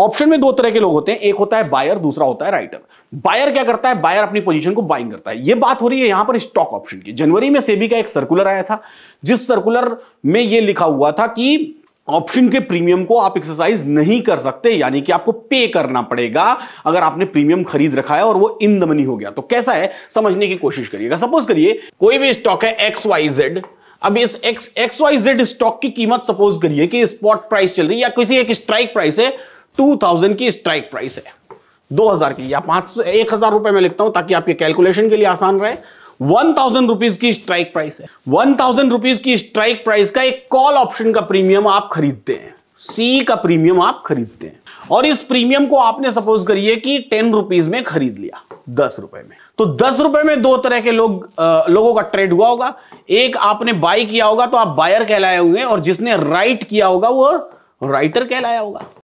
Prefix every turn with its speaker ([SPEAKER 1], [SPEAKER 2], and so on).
[SPEAKER 1] option में दो तरह के लोग होते हैं एक होता है बायर दूसरा होता है राइटर बायर क्या करता है बायर अपनी पोजीशन को बाइंग करता है ये बात हो रही है यहां पर स्टॉक ऑप्शन की जनवरी में सेबी का एक सर्कुलर आया था जिस सर्कुलर में ये लिखा हुआ था कि ऑप्शन के प्रीमियम को आप एक्सरसाइज नहीं कर सकते यानी कि आपको पे करना पड़ेगा अगर आपने प्रीमियम खरीद रखा है और वो इन द मनी हो गया तो कैसा है समझने की कोशिश करिएगा सपोज करिए कोई भी स्टॉक है एक्स वाई जेड अब इस X X Y Z stock की कीमत सपोज करिए कि स्पॉट प्राइस चल रही है या किसी एक स्ट्राइक प्राइस है टू थाउजेंड की स्ट्राइक प्राइस है दो हजार की या पांच सौ एक हजार रुपए में लिखता हूं ताकि आपके कैलकुलेशन के लिए आसान रहे वन थाउजेंड रुपीज की स्ट्राइक प्राइस है वन थाउजेंड रुपीज की स्ट्राइक प्राइस का एक कॉल ऑप्शन का प्रीमियम आप खरीदते हैं सी का प्रीमियम आप खरीदते हैं और इस प्रीमियम को आपने सपोज करिए कि टेन रुपीज में खरीद लिया दस रुपए में तो दस रुपए में दो तरह के लोग आ, लोगों का ट्रेड हुआ होगा एक आपने बाय किया होगा तो आप बायर कहलाए होंगे और जिसने राइट किया होगा वो राइटर कहलाया होगा